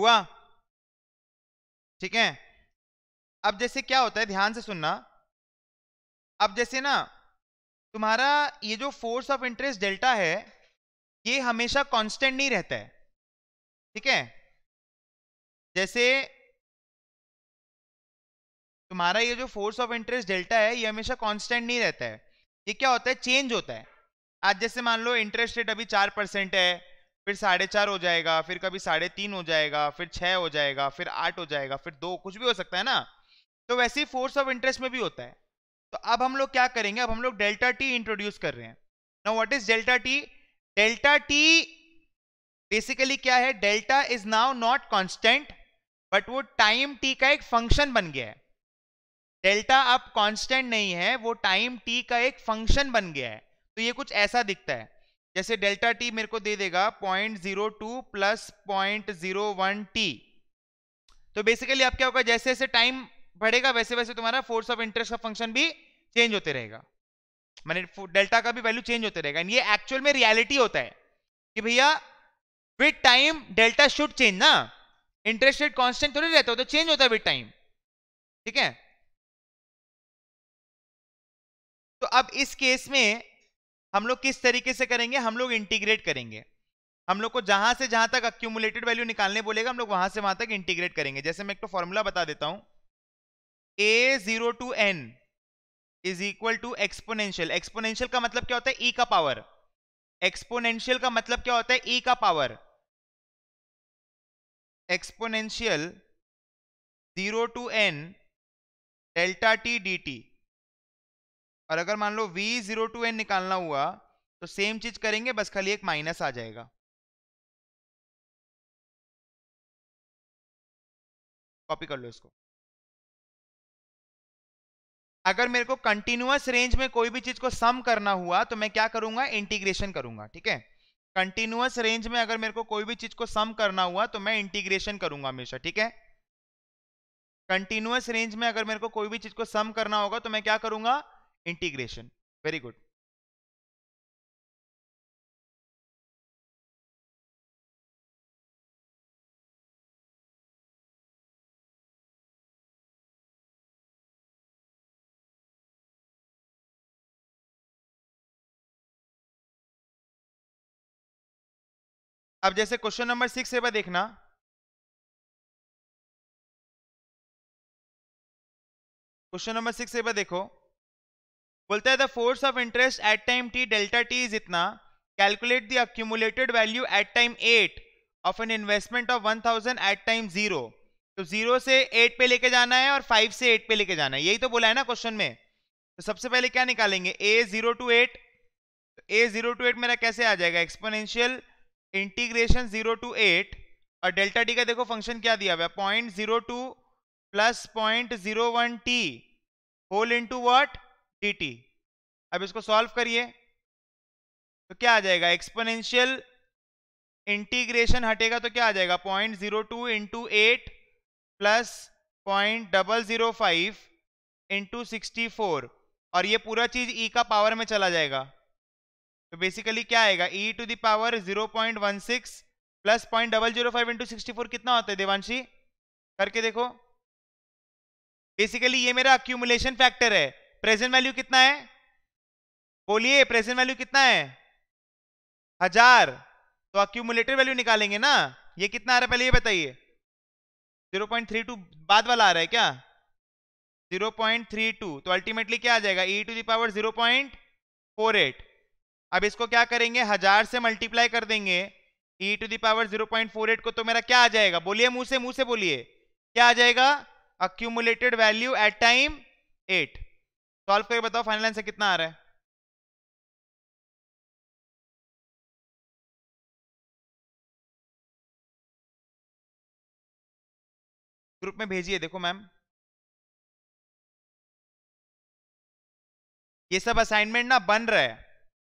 हुआ ठीक है अब जैसे क्या होता है ध्यान से सुनना अब जैसे ना तुम्हारा ये जो फोर्स ऑफ इंटरेस्ट डेल्टा है ये हमेशा कांस्टेंट नहीं रहता है ठीक है जैसे तुम्हारा ये जो फोर्स ऑफ इंटरेस्ट डेल्टा है ये हमेशा कांस्टेंट नहीं रहता है ये क्या होता है चेंज होता है आज जैसे मान लो इंटरेस्ट रेट अभी चार परसेंट है फिर साढ़े चार हो जाएगा फिर कभी साढ़े तीन हो जाएगा फिर छः हो जाएगा फिर आठ हो जाएगा फिर दो कुछ भी हो सकता है ना तो वैसे ही फोर्स ऑफ इंटरेस्ट में भी होता है तो अब हम लोग क्या करेंगे अब हम लोग डेल्टा टी इंट्रोड्यूस कर रहे हैं now what is delta T delta T basically क्या है delta is now not constant but वो टाइम टी का एक फंक्शन बन गया है डेल्टा अब कॉन्स्टेंट नहीं है वो टाइम टी का एक फंक्शन बन गया है तो ये कुछ ऐसा दिखता है जैसे डेल्टा टी मेरे को दे देगा point zero two plus point zero one T तो बेसिकली आप क्या होगा जैसे जैसे टाइम बढ़ेगा वैसे वैसे तुम्हारा फोर्स ऑफ इंटरेस्ट का फंक्शन भी चेंज होते रहेगा मैंने डेल्टा का भी वैल्यू चेंज होते रहेगा ये एक्चुअल में रियलिटी होता है कि भैया with time delta should change ना इंटरेस्ट रेट कॉन्स्टेंट थोड़ी रहता होता तो चेंज होता है विथ टाइम ठीक है तो अब इस केस में हम लोग किस तरीके से करेंगे हम लोग इंटीग्रेट करेंगे हम लोग को जहां से जहां तक अक्यूमुलेटेड वैल्यू निकालने बोलेगा हम लोग वहां से वहां तक इंटीग्रेट करेंगे जैसे मैं एक तो फॉर्मूला बता देता हूं A zero to N is equal to exponential exponential का मतलब क्या होता है ई e का पावर एक्सपोनेंशियल का मतलब क्या होता है ई e का power exponential zero to N delta T D T और अगर मान लो वी जीरो टू एन निकालना हुआ तो सेम चीज करेंगे बस खाली एक माइनस आ जाएगा कॉपी कर लो इसको अगर मेरे को कंटिन्यूस रेंज में कोई भी चीज को सम करना हुआ तो मैं क्या करूंगा इंटीग्रेशन करूंगा ठीक है कंटिन्यूस रेंज में अगर मेरे को कोई भी चीज को सम करना हुआ तो मैं इंटीग्रेशन करूंगा हमेशा ठीक है कंटिन्यूस रेंज में अगर मेरे को कोई भी चीज को सम करना होगा तो मैं क्या करूंगा integration very good अब जैसे क्वेश्चन नंबर सिक्स है वह देखना क्वेश्चन नंबर सिक्स है वह देखो बोलता है the force of interest at time T delta T is इतना calculate the accumulated value at time eight of an investment of one thousand at time zero तो जीरो से एट पे लेके जाना है और फाइव से एट पे लेके जाना है यही तो बोला है ना क्वेश्चन में तो सबसे पहले क्या निकालेंगे ए जीरो टू एट तो ए जीरो टू एट मेरा कैसे आ जाएगा exponential integration zero to eight और डेल्टा टी का देखो फंक्शन क्या दिया हुआ है point zero two plus point zero one T whole into what dt अब इसको सॉल्व करिए तो क्या आ जाएगा एक्सपोनेंशियल इंटीग्रेशन हटेगा तो क्या आ जाएगा point zero two into eight plus point double zero five into sixty four और ये पूरा चीज ई e का पावर में चला जाएगा तो बेसिकली क्या आएगा ई to the power zero point one six plus point double zero five into sixty four कितना होता है देवांशी करके देखो बेसिकली ये मेरा अक्यूमुलेशन फैक्टर है प्रेजेंट वैल्यू कितना है बोलिए प्रेजेंट वैल्यू कितना है हजार तो अक्यूमुलेटेड वैल्यू निकालेंगे ना ये कितना आ रहा है पहले ये बताइए 0.32 बाद वाला आ रहा है क्या 0.32 तो अल्टीमेटली क्या आ जाएगा ई टू दावर 0.48 अब इसको क्या करेंगे हजार से मल्टीप्लाई कर देंगे ई टू दावर 0.48 को तो मेरा क्या आ जाएगा बोलिए मुंह से मुंह से बोलिए क्या आ जाएगा accumulated value at time eight solve करके बताओ फाइनल आंसर कितना आ रहा है ग्रुप में भेजिए देखो मैम ये सब असाइनमेंट ना बन रहा है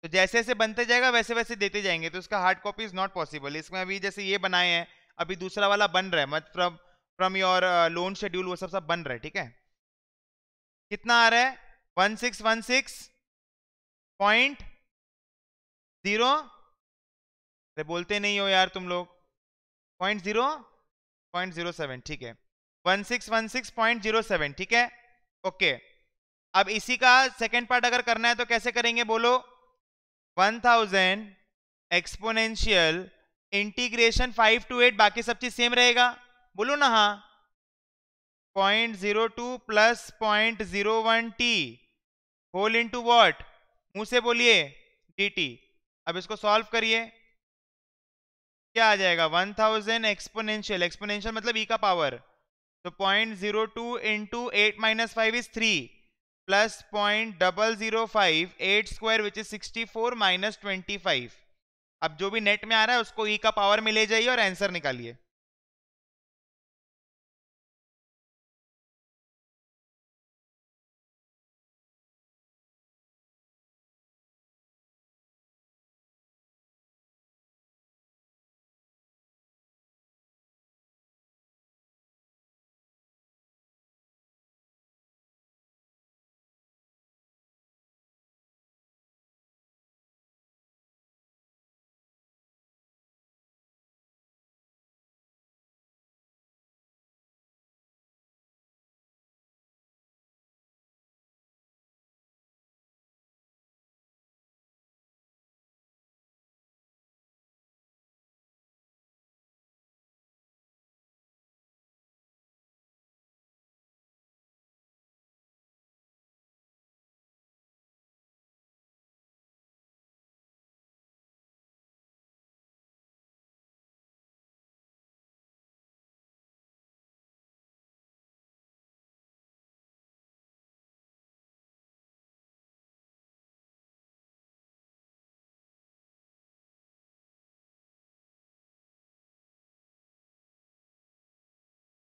तो जैसे जैसे बनते जाएगा वैसे वैसे देते जाएंगे तो उसका hard copy is not possible इसमें अभी जैसे ये बनाए हैं अभी दूसरा वाला बन रहा है from from your loan schedule वो सब सब बन रहा है ठीक है कितना आ रहा है one six one six point zero अरे बोलते नहीं हो यार तुम लोग point zero point zero seven ठीक है one six one six point zero seven ठीक है ओके अब इसी का सेकेंड पार्ट अगर करना है तो कैसे करेंगे बोलो one thousand exponential integration five to eight बाकी सब चीज सेम रहेगा बोलो ना हाँ point zero two plus point zero one T whole into what मुंह से बोलिए डी अब इसको सॉल्व करिए क्या आ जाएगा वन थाउजेंड एक्सपोनेंशियल एक्सपोनेंशियल मतलब ई e का पावर तो point zero two into eight minus five is three plus point double zero five eight square which is sixty four minus twenty five अब जो भी नेट में आ रहा है उसको ई e का पावर में ले जाइए और आंसर निकालिए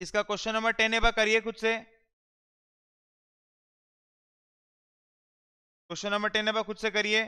इसका क्वेश्चन नंबर टेन है करिए खुद से क्वेश्चन नंबर टेन है खुद से करिए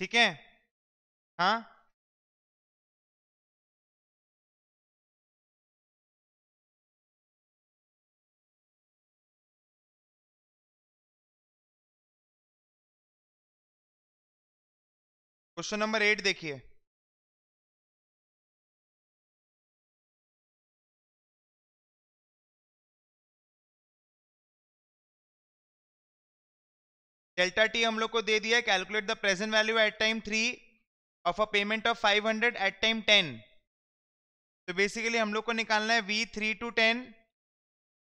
ठीक है हाँ क्वेश्चन नंबर एट देखिए डेल्टा टी हम लोग को दे दिया calculate the present value at time three of a payment of five hundred at time ten तो बेसिकली हम लोग को निकालना है वी थ्री टू टेन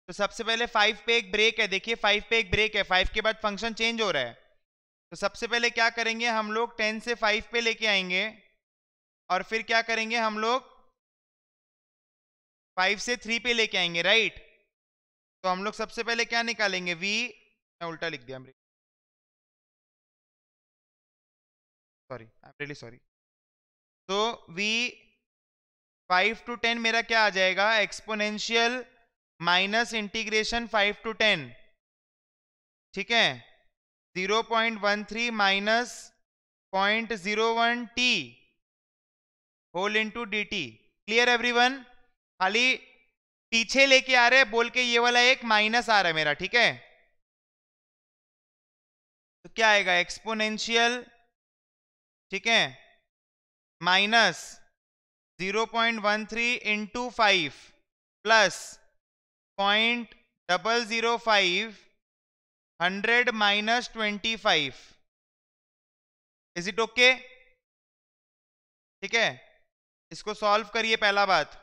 तो सबसे पहले फाइव पे एक ब्रेक है देखिए फाइव पे एक ब्रेक है फाइव के बाद फंक्शन चेंज हो रहा है तो सबसे पहले क्या करेंगे हम लोग टेन से फाइव पे लेके आएंगे और फिर क्या करेंगे हम लोग फाइव से थ्री पे लेके आएंगे राइट तो हम लोग सबसे पहले क्या निकालेंगे वी मैं उल्टा लिख दिया sorry I am really sorry तो वी फाइव टू टेन मेरा क्या आ जाएगा exponential minus integration five to ten ठीक है zero point one three minus point zero one T whole into d t clear everyone खाली पीछे लेके आ रहे बोल के ये वाला एक माइनस आ रहा है मेरा ठीक है तो क्या आएगा एक्सपोनेंशियल ठीक है minus zero point one three into five plus point double zero five hundred minus twenty five is it okay ठीक है इसको सॉल्व करिए पहला बात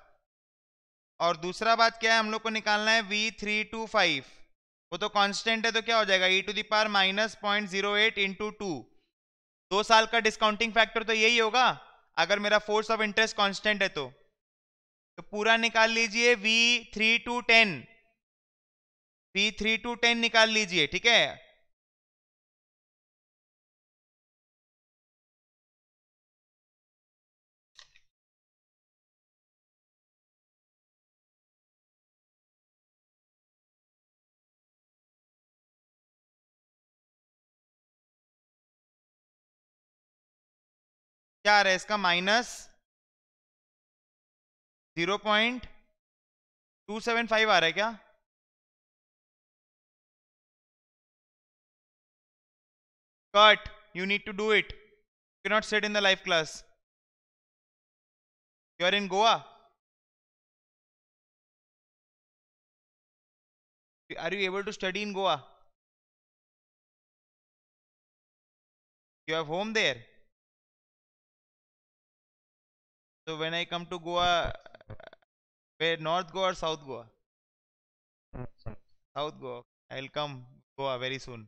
और दूसरा बात क्या है हम लोग को निकालना है वी थ्री टू फाइव वो तो कांस्टेंट है तो क्या हो जाएगा e to the power minus point zero eight into two दो साल का डिस्काउंटिंग फैक्टर तो यही होगा अगर मेरा फोर्स ऑफ इंटरेस्ट कांस्टेंट है तो तो पूरा निकाल लीजिए v three to ten v three to ten निकाल लीजिए ठीक है क्या आ रहा है इसका minus zero point two seven five आ रहा है क्या cut you need to do it you not set in the live class you are in Goa are you able to study in Goa you have home there So when I come to Goa, where North Goa or South Goa? South, South Goa. I'll come Goa very soon.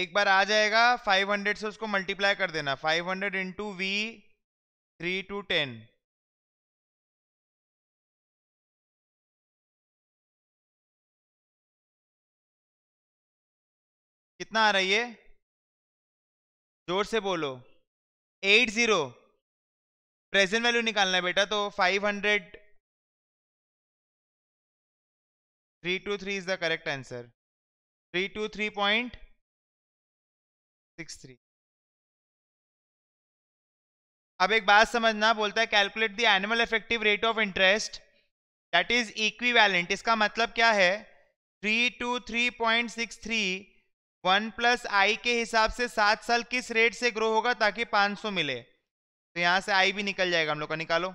एक बार आ जाएगा 500 से उसको multiply कर देना 500 hundred into v three to ten कितना आ रही है जोर से बोलो एट जीरो प्रेजेंट वैल्यू निकालना है बेटा तो five hundred three two three is the correct answer three two three point six three अब एक बात समझना बोलता है calculate the annual effective rate of interest that is valent इसका मतलब क्या है three two three point six three one plus i के हिसाब से सात साल किस रेट से ग्रो होगा ताकि पाँच सौ मिले तो यहाँ से आई भी निकल जाएगा हम लोग का निकालो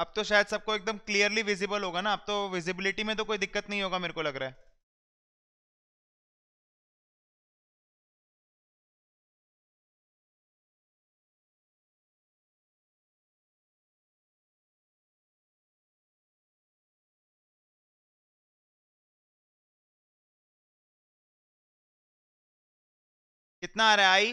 अब तो शायद सबको एकदम क्लियरली विजिबल होगा ना अब तो विजिबिलिटी में तो कोई दिक्कत नहीं होगा मेरे को लग रहा है कितना आ रहा है आई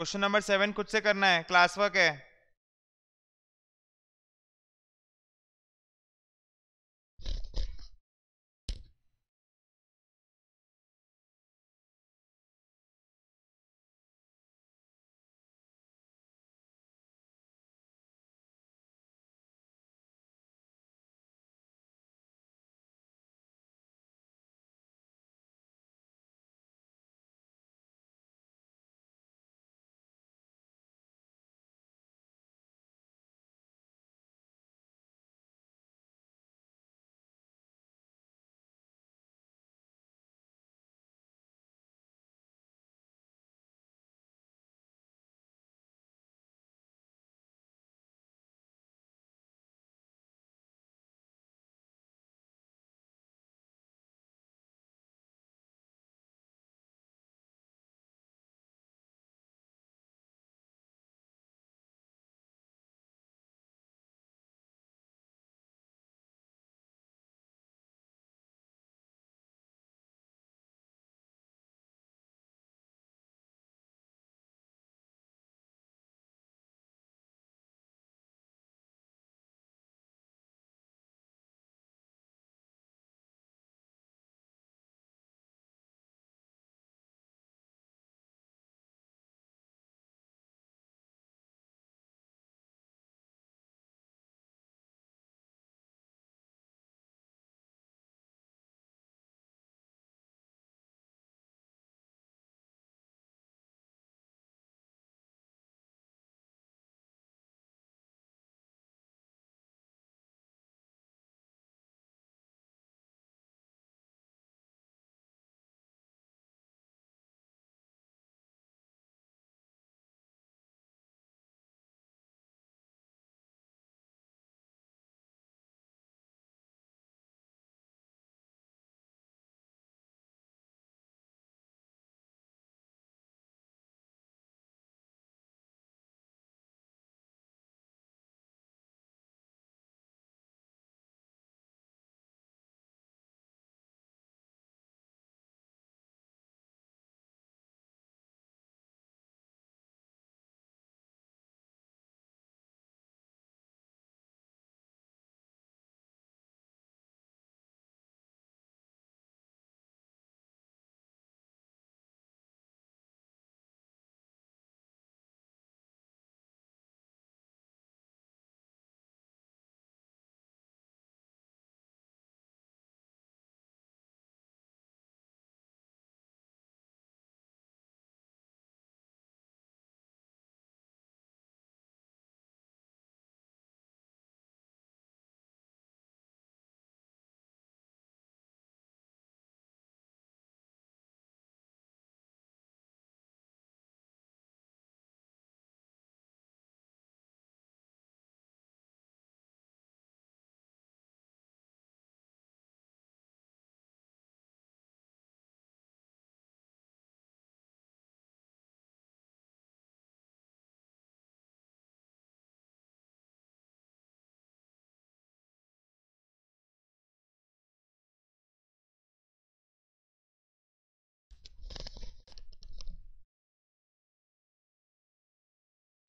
क्वेश्चन नंबर सेवन खुद से करना है क्लास वर्क है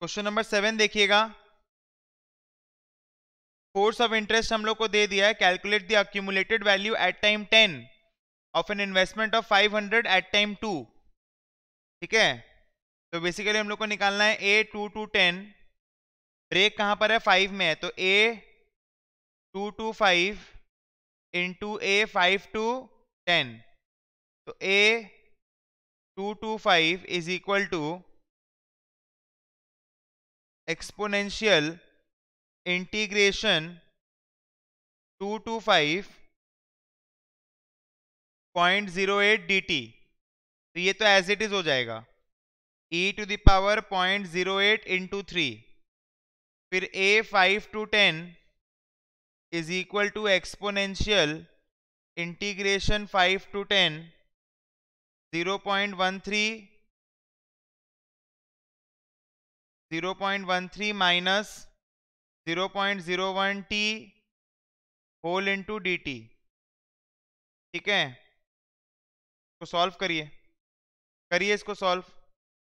क्वेश्चन नंबर सेवन देखिएगा फोर्स ऑफ इंटरेस्ट हम लोग को दे दिया है calculate the accumulated value at time ten of an investment of five hundred at time two ठीक है तो बेसिकली हम लोग को निकालना है a two to ten break कहां पर है फाइव में है तो a two to five into a five to ten तो a two to five is equal to exponential integration two to zero eight d t तो ये तो एज इट इज हो जाएगा e to the power point zero eight into three फिर a five to ten is equal to exponential integration five to ten zero point one three zero point one three minus zero point zero one T whole into d t ठीक है इसको solve करिए करिए इसको solve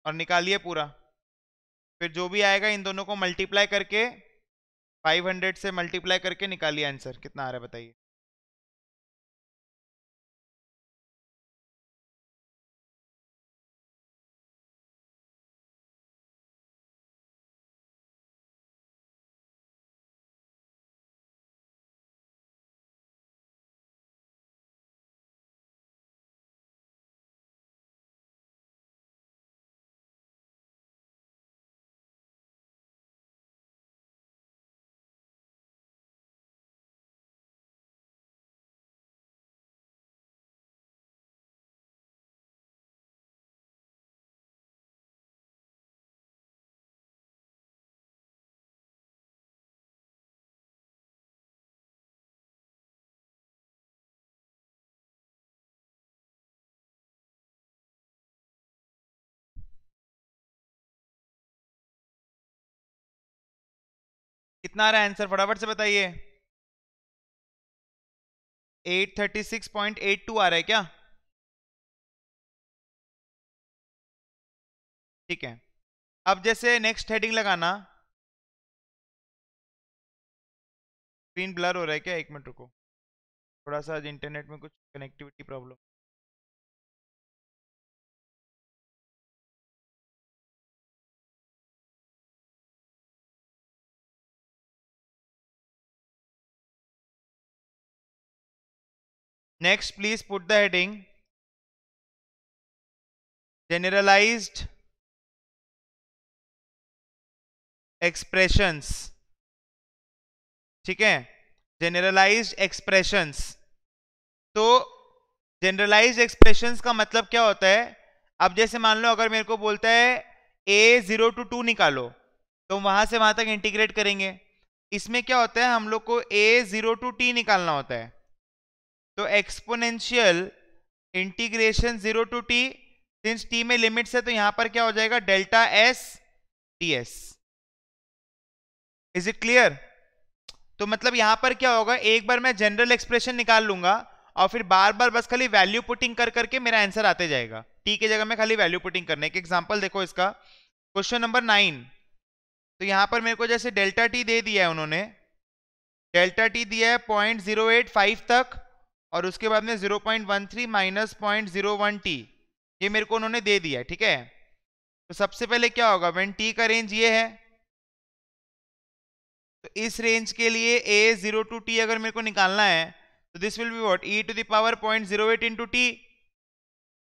और निकालिए पूरा फिर जो भी आएगा इन दोनों को मल्टीप्लाई करके 500 से मल्टीप्लाई करके निकालिए आंसर कितना आ रहा है बताइए कितना आ रहा है आंसर फटाफट से बताइए 836.82 आ रहा है क्या ठीक है अब जैसे नेक्स्ट हेडिंग लगाना स्क्रीन ब्लर हो रहा है क्या एक मिनट रुको थोड़ा सा आज इंटरनेट में कुछ connectivity problem next please put the heading generalise expression ठीक है जेनरलाइज्ड एक्सप्रेशन तो जेनरलाइज एक्सप्रेशन का मतलब क्या होता है अब जैसे मान लो अगर मेरे को बोलता है ए जीरो टू टू निकालो तो वहां से वहां तक इंटीग्रेट करेंगे इसमें क्या होता है हम लोग को ए जीरो टू टी निकालना होता है तो exponential integration zero to t since t में लिमिट्स है तो यहां पर क्या हो जाएगा delta s t s is it clear तो मतलब यहां पर क्या होगा एक बार मैं जनरल एक्सप्रेशन निकाल लूंगा और फिर बार बार बस खाली वैल्यू पुटिंग कर करके मेरा आंसर आते जाएगा टी के जगह में खाली वैल्यू पुटिंग करने एक एग्जाम्पल देखो इसका क्वेश्चन नंबर नाइन तो यहां पर मेरे को जैसे डेल्टा टी दे दिया है उन्होंने डेल्टा टी दिया है पॉइंट जीरो एट फाइव तक और उसके बाद में 0.13 point one three minus point zero one t ये मेरे को उन्होंने दे दिया ठीक है तो सबसे पहले क्या होगा वेन टी का रेंज ये है तो इस रेंज के लिए ए जीरो टू टी अगर मेरे को निकालना है तो this will be what e to the power point zero eight into t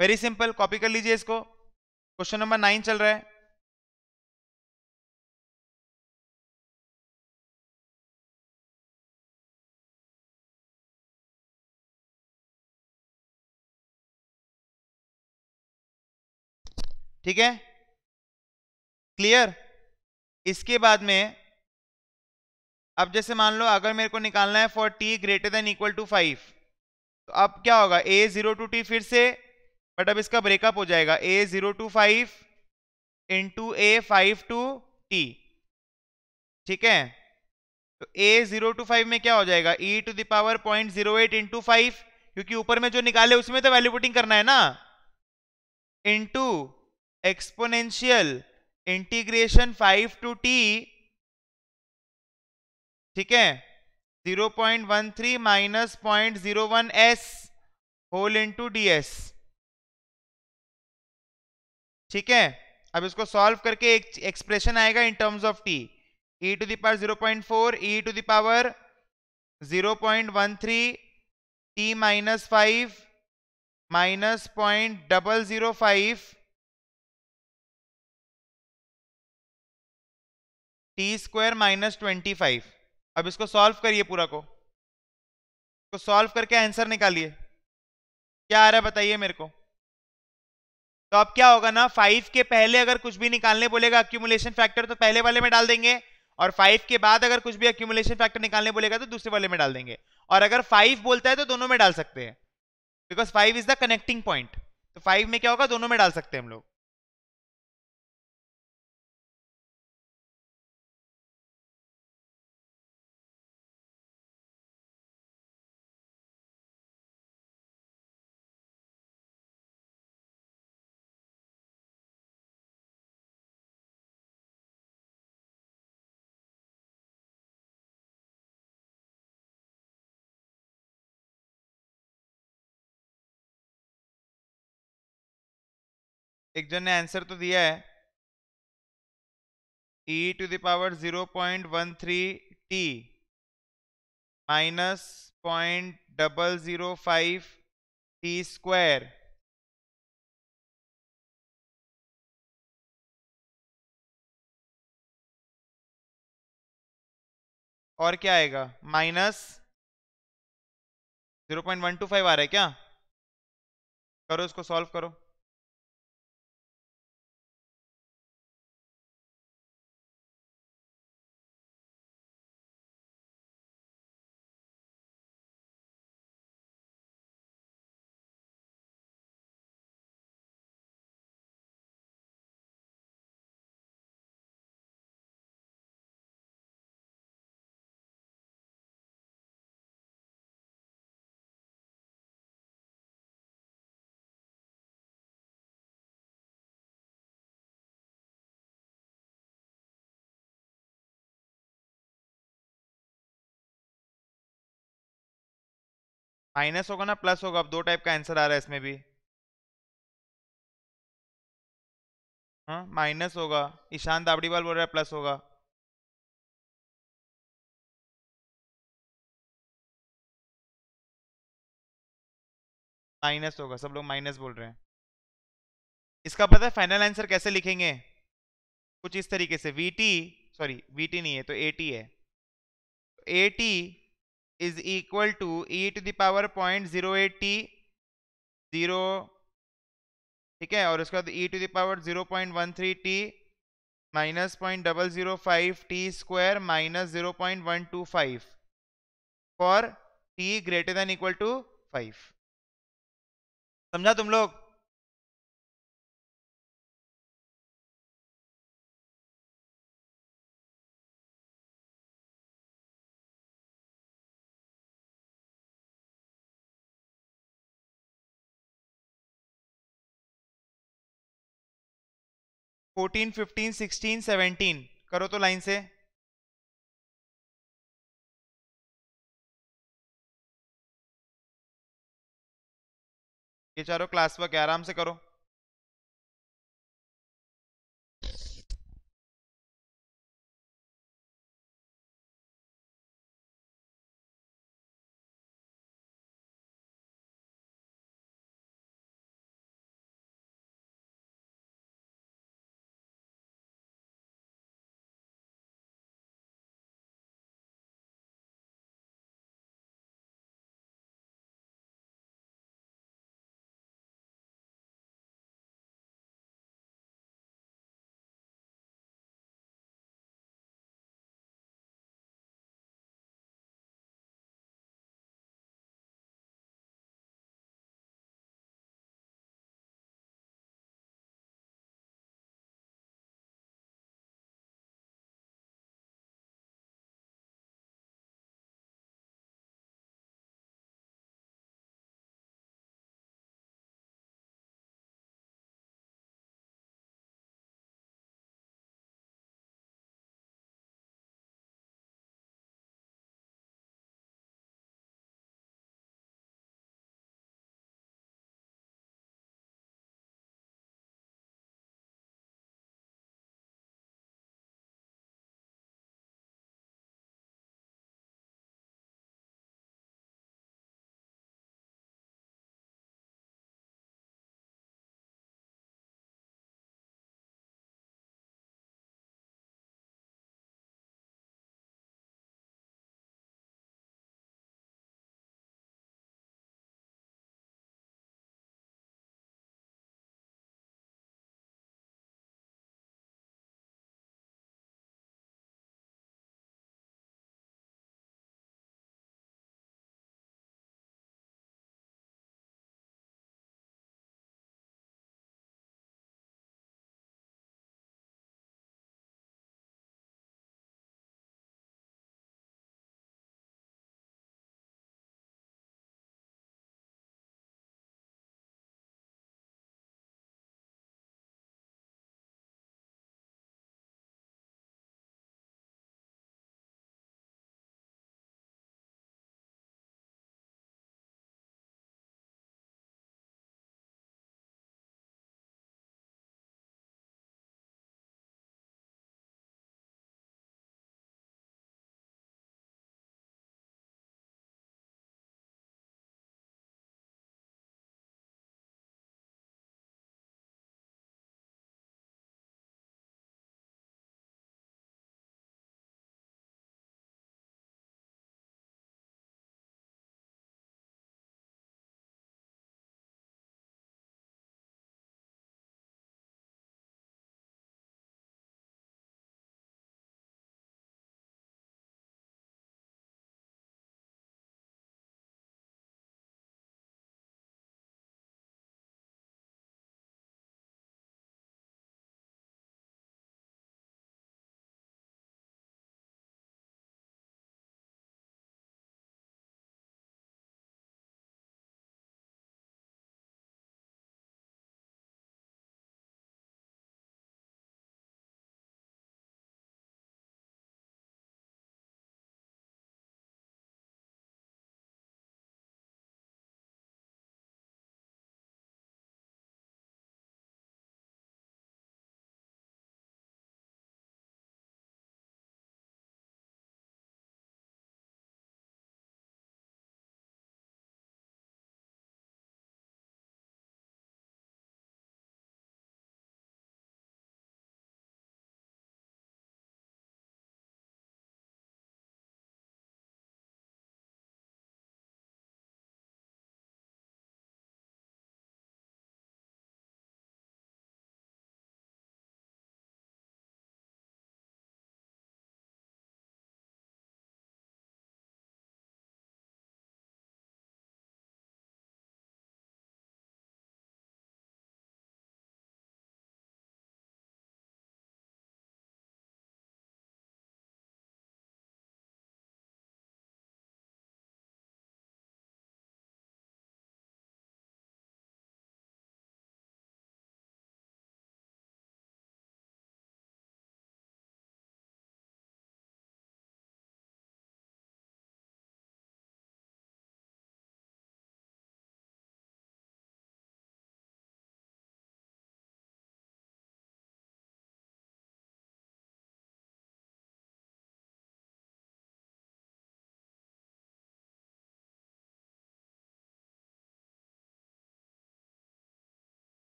very simple copy कर लीजिए इसको क्वेश्चन नंबर नाइन चल रहा है ठीक है क्लियर इसके बाद में अब जैसे मान लो अगर मेरे को निकालना है for t greater than equal to five तो अब क्या होगा ए जीरो टू टी फिर से बट अब इसका ब्रेकअप हो जाएगा a zero to five into a five to t ठीक है तो ए जीरो टू फाइव में क्या हो जाएगा e to the power point zero eight into five क्योंकि ऊपर में जो निकाले उसमें तो वैल्यू पुटिंग करना है ना into exponential integration five to t ठीक है zero point one three minus point zero one s whole into d s ठीक है अब इसको सॉल्व करके एक एक्सप्रेशन आएगा in terms of t e to the power zero point four e to the power zero point one three t minus five minus point double zero five t square minus twenty five अब इसको solve करिए पूरा को इसको solve करके answer निकालिए क्या आ रहा है बताइए मेरे को तो अब क्या होगा ना फाइव के पहले अगर कुछ भी निकालने बोलेगा अक्यूमुलेशन फैक्टर तो पहले वाले में डाल देंगे और फाइव के बाद अगर कुछ भी अक्यूमुलेशन फैक्टर निकालने बोलेगा तो दूसरे वाले में डाल देंगे और अगर फाइव बोलता है तो दोनों में डाल सकते हैं because five is the connecting point तो फाइव में क्या होगा दोनों में डाल सकते हैं हम लोग एक जन ने आंसर तो दिया है e to the power zero point one three t minus point double zero five t square और क्या आएगा minus zero point one two five आ रहा है क्या करो इसको सॉल्व करो माइनस होगा ना प्लस होगा अब दो टाइप का आंसर आ रहा है इसमें भी हाँ माइनस होगा ईशान दाबड़ीवाल बोल रहा है प्लस होगा माइनस होगा सब लोग माइनस बोल रहे हैं इसका पता है फाइनल आंसर कैसे लिखेंगे कुछ इस तरीके से v t sorry v t नहीं है तो ए टी है a t is equal to e to the power point zero eight zero ठीक है और उसके बाद e to the power zero point one three t minus point double zero five t square minus zero point one two five for t greater than equal to five समझा तुम लोग fourteen fifteen sixteen seventeen करो तो line से ये चारों class work आराम से करो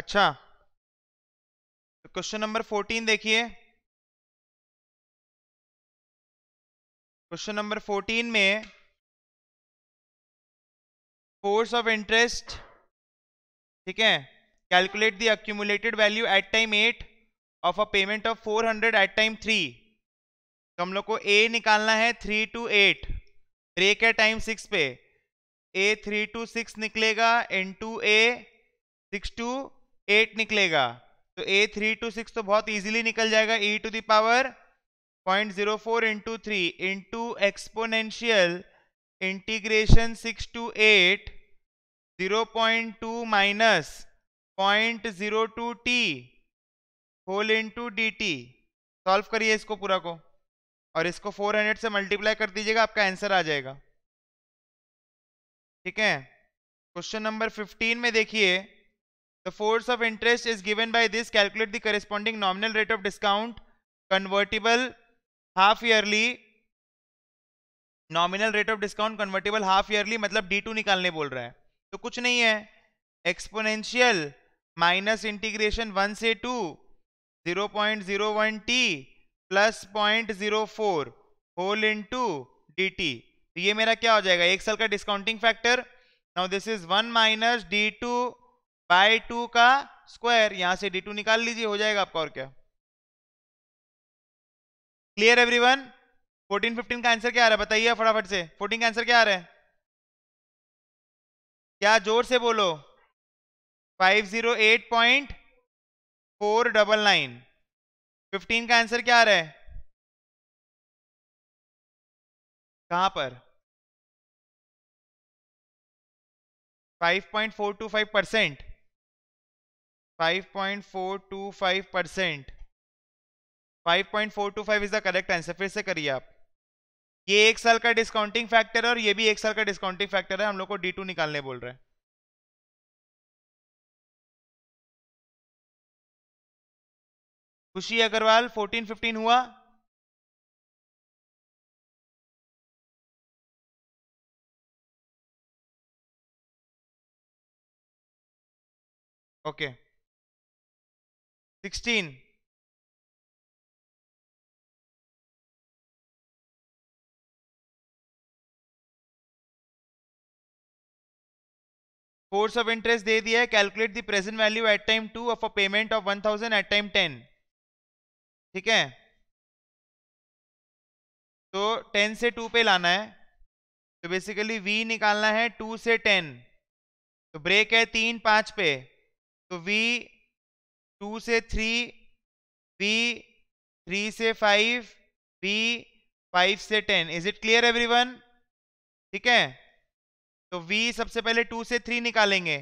अच्छा क्वेश्चन नंबर फोर्टीन देखिए क्वेश्चन नंबर फोर्टीन में फोर्स ऑफ इंटरेस्ट ठीक है calculate the accumulated value at time eight of a payment of four hundred at time three तो हम लोग को ए निकालना है थ्री टू एट ब्रेक है टाइम सिक्स पे ए थ्री टू सिक्स निकलेगा into a six to eight निकलेगा तो ए थ्री टू सिक्स तो बहुत इजीली निकल जाएगा e to the power point zero four into three into exponential integration six to eight zero point two minus point zero to t whole into d t solve करिए इसको पूरा को और इसको 400 से मल्टीप्लाई कर दीजिएगा आपका आंसर आ जाएगा ठीक है क्वेश्चन नंबर 15 में देखिए The force of interest is given by this. Calculate the corresponding nominal rate of discount. Convertible half yearly. Nominal rate of discount convertible half yearly मतलब डी टू निकालने बोल रहा है तो कुछ नहीं है एक्सपोनेंशियल माइनस इंटीग्रेशन वन से two zero point zero one t plus point zero four whole into d t तो ये मेरा क्या हो जाएगा एक साल का discounting factor now this is one minus d two by two का स्क्वायर यहां से डी टू निकाल लीजिए हो जाएगा आपका और क्या clear everyone fourteen fifteen का आंसर क्या आ रहा है बताइए फटाफट से फोर्टीन का आंसर क्या आ रहा है क्या जोर से बोलो 508.499 फिफ्टीन का आंसर क्या आ रहा है कहां पर 5.425 percent 5.425 percent 5.425 is the correct answer फिर से करिए आप ये एक साल का डिस्काउंटिंग फैक्टर है और ये भी एक साल का डिस्काउंटिंग फैक्टर है हम लोग को डी टू निकालने बोल रहे हैं खुशी अग्रवाल 14 15 हुआ okay okay. 16 course of interest दे दिया है calculate the present value at time two of a payment of one thousand at time ten ठीक है तो टेन से टू पे लाना है तो बेसिकली वी निकालना है टू से टेन तो ब्रेक है तीन पांच पे तो वी टू से थ्री बी थ्री से फाइव बी फाइव से ten is it clear everyone ठीक है तो v सबसे पहले टू से थ्री निकालेंगे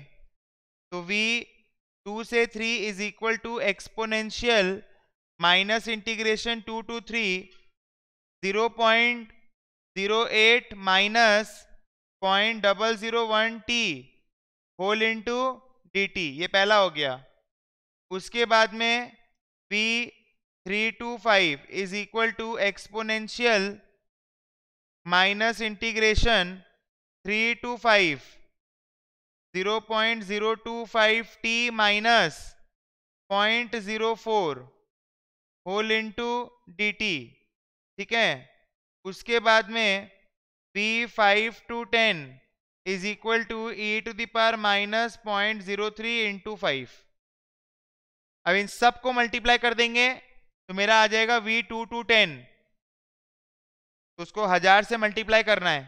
तो v टू से three is equal to exponential minus integration two to three zero point zero eight minus point double zero one T whole into d t ये पहला हो गया उसके बाद में p three to five is equal to exponential minus integration three to five zero point zero to five t minus point zero four whole into d t ठीक है उसके बाद में P five to ten is equal to e to the power minus point zero three into five अब इन सब को multiply कर देंगे तो मेरा आ जाएगा वी टू टू टेन तो उसको हजार से मल्टीप्लाई करना है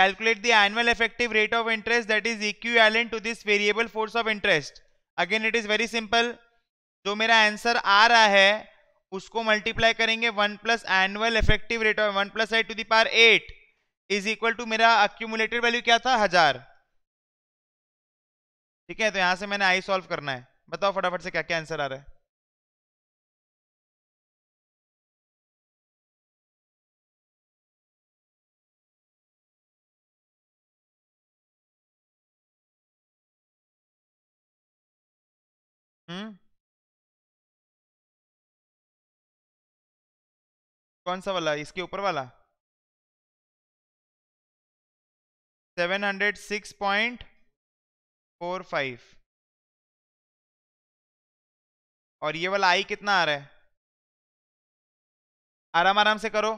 calculate the annual effective rate of interest that is equivalent to this variable force of interest again it is very simple जो मेरा आंसर आ रहा है उसको मल्टीप्लाई करेंगे one plus annual effective rate of one plus i to power eight is equal to मेरा accumulated value क्या था हजार ठीक है तो यहां से मैंने आई सॉल्व करना है बताओ फटाफट से क्या क्या आंसर आ रहा है हम्म। कौन सा वाला इसके ऊपर वाला seven hundred six point four five और ये वाला आई कितना आ रहा है आराम आराम से करो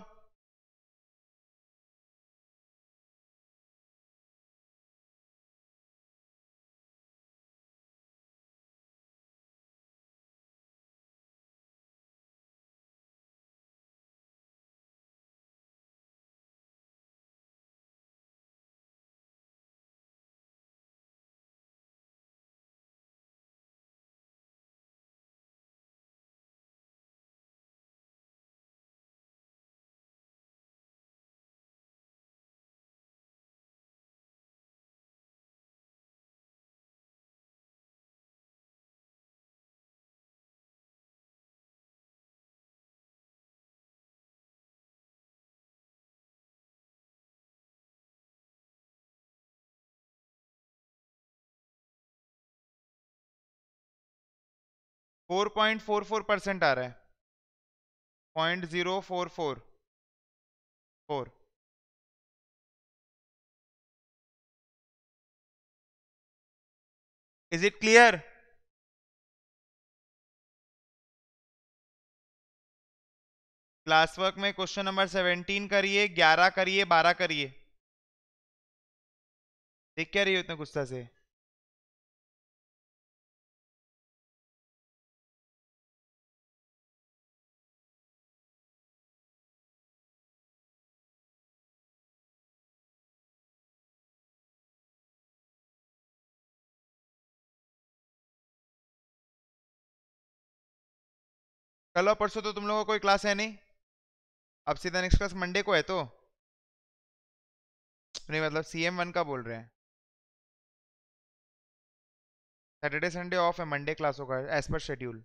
four point four four percent आ रहा है point zero four four four is it clear class work में क्वेश्चन नंबर सेवेंटीन करिए ग्यारह करिए बारह करिए देख क्या रही हो इतने गुस्सा से कल और परसों तो तुम लोगों का कोई क्लास है नहीं अब सीधा नेक्स्ट क्लास मंडे को है तो नहीं मतलब सी एम वन का बोल रहे हैं सैटरडे संडे ऑफ है मंडे क्लास होगा as per schedule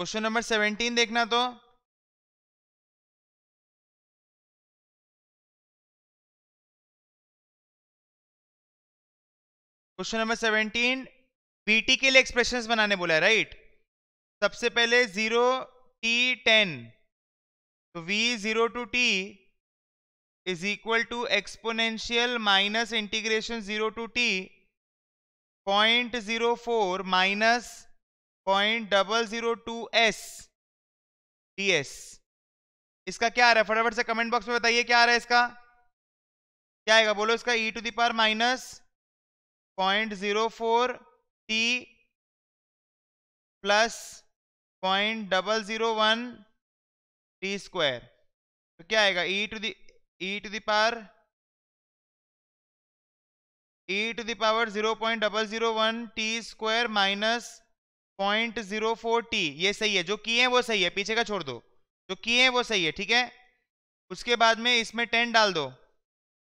question number seventeen देखना तो क्वेश्चन नंबर सेवेंटीन बीटी के लिए एक्सप्रेशंस बनाने बोला है राइट सबसे पहले जीरो टी टेन तो v zero to t is equal to exponential minus integration zero to t point zero four minus point double zero two s d s इसका क्या आ रहा है फटाफट से कमेंट बॉक्स में बताइए क्या आ रहा है इसका क्या आएगा बोलो इसका e to the power minus point zero four t plus point double zero one t square तो क्या आएगा ई to the e to the power e to the power zero point double zero one t square minus point zero four t ये सही है जो किए हैं वो सही है पीछे का छोड़ दो जो किए हैं वो सही है ठीक है उसके बाद में इसमें टेन डाल दो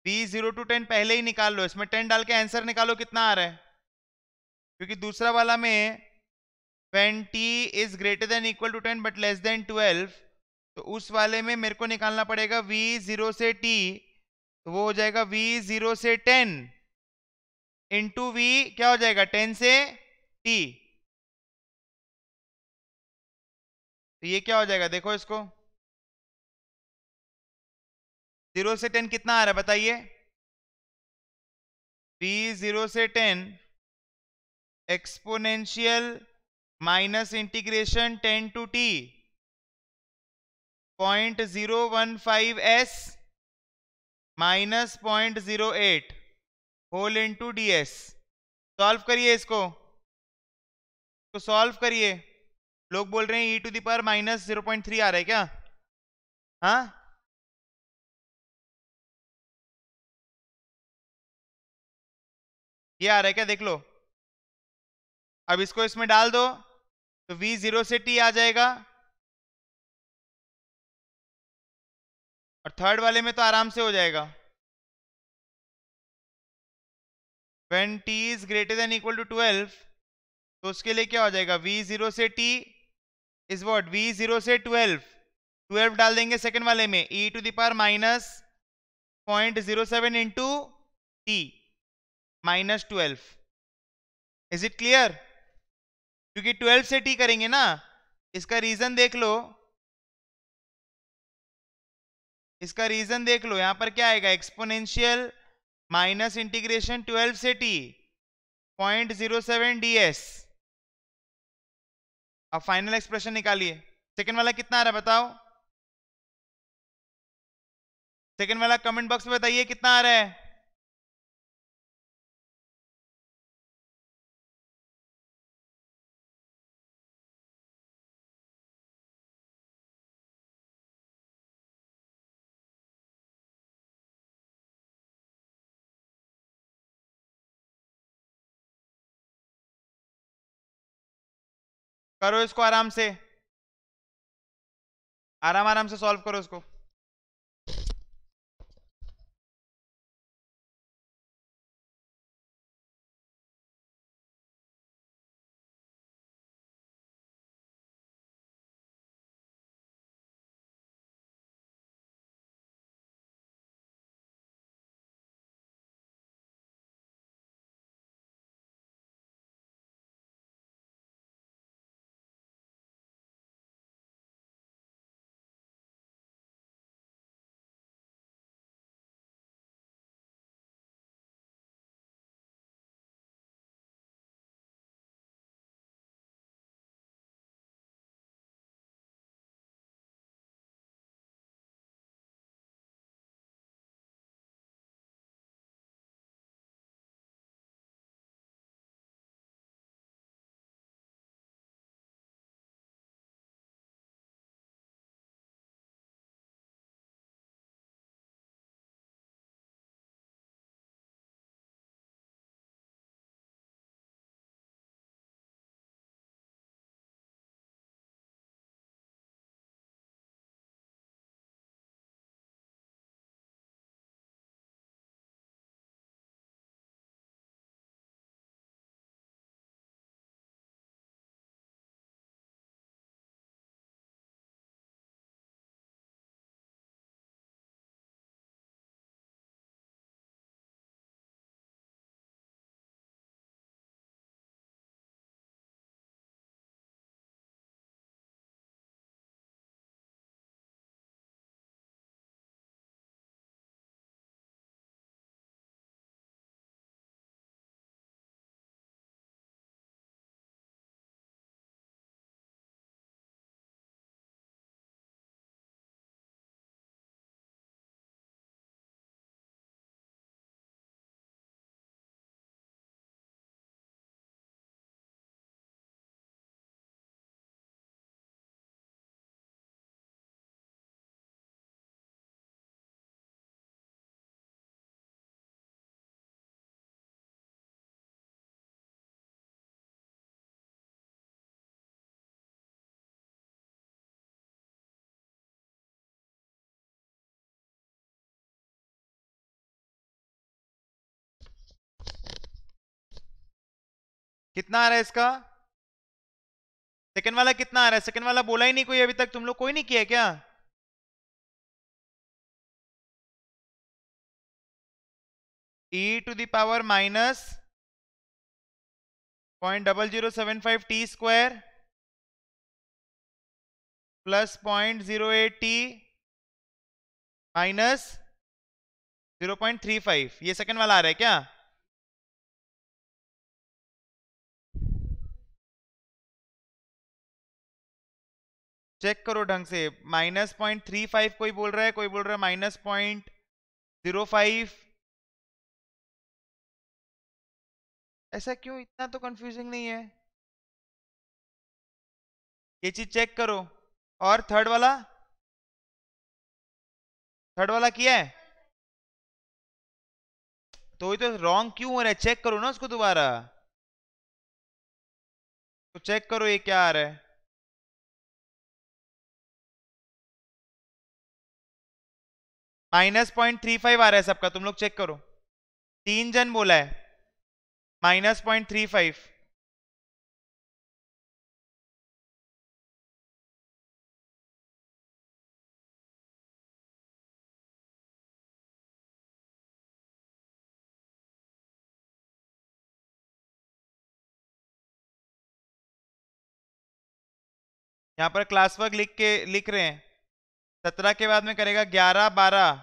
बी जीरो टू टेन पहले ही निकाल लो इसमें टेन डाल के आंसर निकालो कितना आ रहा है क्योंकि दूसरा वाला में when t is greater than equal to ten but less than twelve तो उस वाले में मेरे को निकालना पड़ेगा वी जीरो से टी तो वो हो जाएगा वी जीरो से टेन इंटू वी क्या हो जाएगा टेन से टी तो ये क्या हो जाएगा देखो इसको जीरो से टेन कितना आ रहा है बताइए पी जीरो से ten exponential minus integration ten to t point zero one five s minus point zero eight whole into d s solve करिए इसको तो सॉल्व करिए लोग बोल रहे हैं e to the power minus zero point three आ रहा है क्या हाँ ये आ रहा है क्या देख लो अब इसको इसमें डाल दो तो वी जीरो से टी आ जाएगा और थर्ड वाले में तो आराम से हो जाएगा when t is greater than equal to twelve तो उसके लिए क्या हो जाएगा v जीरो से t is what v zero से ट्वेल्व ट्वेल्व डाल देंगे सेकेंड वाले में e to the power minus point zero seven into t minus twelve is it clear क्योंकि ट्वेल्व से टी करेंगे ना इसका रीजन देख लो इसका रीजन देख लो यहां पर क्या आएगा एक्सपोनेंशियल माइनस इंटीग्रेशन ट्वेल्व से t point zero seven d s अब फाइनल एक्सप्रेशन निकालिए सेकंड वाला कितना आ रहा है बताओ सेकंड वाला कमेंट बॉक्स में बताइए कितना आ रहा है करो इसको आराम से आराम आराम से सॉल्व करो इसको कितना आ रहा है इसका सेकंड वाला कितना आ रहा है सेकंड वाला बोला ही नहीं कोई अभी तक तुम लोग कोई नहीं किया क्या e to the power minus point double zero seven five t square plus point zero eight t minus zero point three five ये सेकंड वाला आ रहा है क्या चेक करो ढंग से माइनस पॉइंट थ्री फाइव कोई बोल रहा है कोई बोल रहा है माइनस पॉइंट जीरो फाइव ऐसा क्यों इतना तो कंफ्यूजिंग नहीं है ये चीज चेक करो और थर्ड वाला थर्ड वाला किया है तो ये तो रॉन्ग क्यों हो रहा है चेक करो ना उसको दोबारा तो चेक करो ये क्या आ रहा है माइनस पॉइंट थ्री फाइव आ रहा है सबका तुम लोग चेक करो तीन जन बोला है माइनस पॉइंट थ्री फाइव यहां पर क्लास वर्क लिख के लिख रहे हैं सत्रह के बाद में करेगा ग्यारह बारह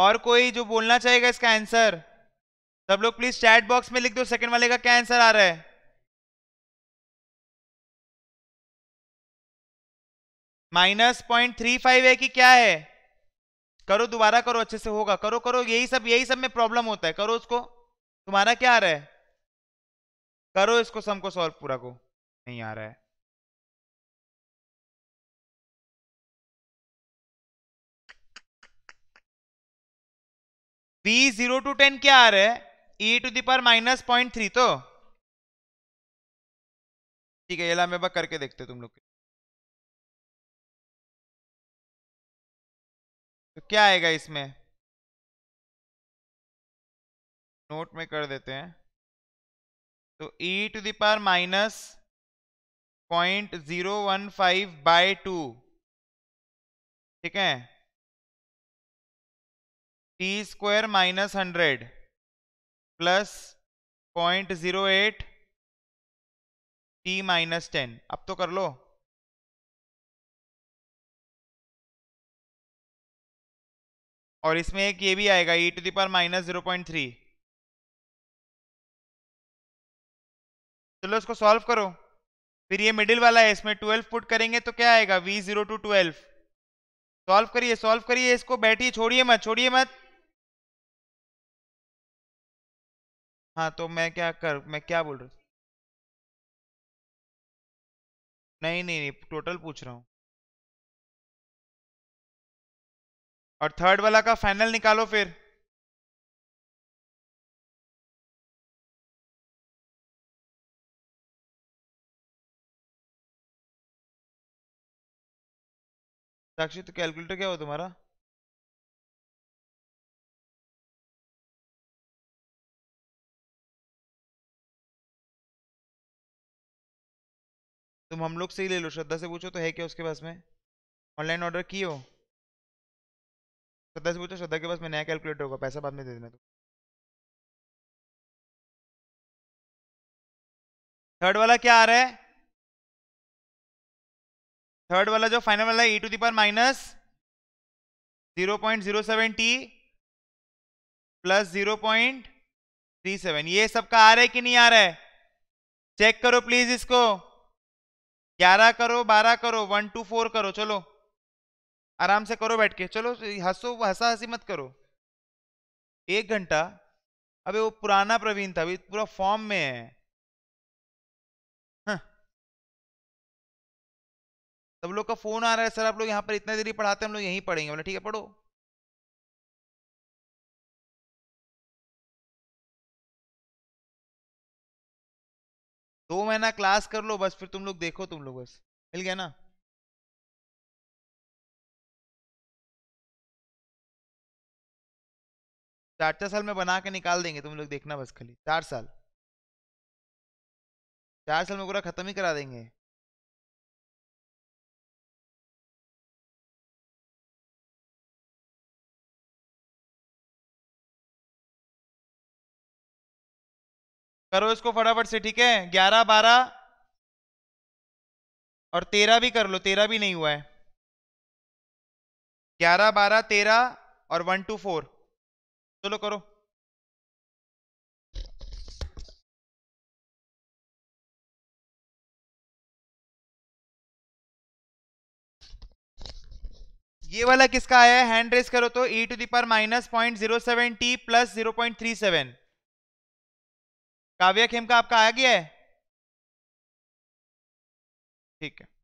और कोई जो बोलना चाहेगा इसका आंसर सब लोग प्लीज चैट बॉक्स में लिख दो सेकंड वाले का क्या आंसर आ रहा है माइनस पॉइंट थ्री फाइव है कि क्या है करो दोबारा करो अच्छे से होगा करो करो यही सब यही सब में प्रॉब्लम होता है करो उसको तुम्हारा क्या आ रहा है करो इसको सम को सॉल्व पूरा को नहीं आ रहा है पी जीरो टू टेन क्या आ रहा है e to the power minus point three तो ठीक है ये लामे करके देखते तुम लोग तो क्या आएगा इसमें नोट में कर देते हैं तो e to the power minus point zero one five by two ठीक है t square minus hundred plus point zero eight t minus ten अब तो कर लो और इसमें एक ये भी आएगा ई to the the power minus zero point three चलो इसको सॉल्व करो फिर ये मिडिल वाला है इसमें ट्वेल्व पुट करेंगे तो क्या आएगा v zero to twelve solve करिए सॉल्व करिए इसको बैठिए छोड़िए मत छोड़िए मत हाँ तो मैं क्या कर मैं क्या बोल रहा नहीं नहीं नहीं टोटल पूछ रहा हूँ और थर्ड वाला का फाइनल निकालो फिर साक्षी तो कैलकुलेटर क्या हो तुम्हारा तुम हम लोग से ही ले लो श्रद्धा से पूछो तो है क्या उसके पास में ऑनलाइन ऑर्डर की हो श्रद्धा से पूछो श्रद्धा के पास में नया कैलकुलेटर होगा पैसा बाद में दे देना थर्ड वाला क्या आ रहा है थर्ड वाला जो फाइनल वाला ई to the power minus zero point zero seven t plus zero point three seven ये सबका आ रहा है कि नहीं आ रहा है चेक करो प्लीज इसको ग्यारह करो बारह करो वन टू फोर करो चलो आराम से करो बैठ के चलो हंसो हंसा हंसी मत करो एक घंटा अबे वो पुराना प्रवीण था अभी पूरा फॉर्म में है हाँ। सब लोग का फोन आ रहा है सर आप लोग यहाँ पर इतना देरी पढ़ाते हम लोग यहीं पढ़ेंगे बोले ठीक है पढ़ो दो महीना क्लास कर लो बस फिर तुम लोग देखो तुम लोग बस मिल गया ना चार चार साल में बना के निकाल देंगे तुम लोग देखना बस खाली चार साल चार साल में पूरा खत्म ही करा देंगे करो इसको फटाफट से ठीक है ग्यारह बारह और तेरह भी कर लो तेरह भी नहीं हुआ है ग्यारह बारह तेरह और वन टू फोर चलो करो ये वाला किसका आया है हैंड रेस करो तो e to power minus point zero seven t plus zero point three seven Kavya Khem का आपका आ गया है ठीक है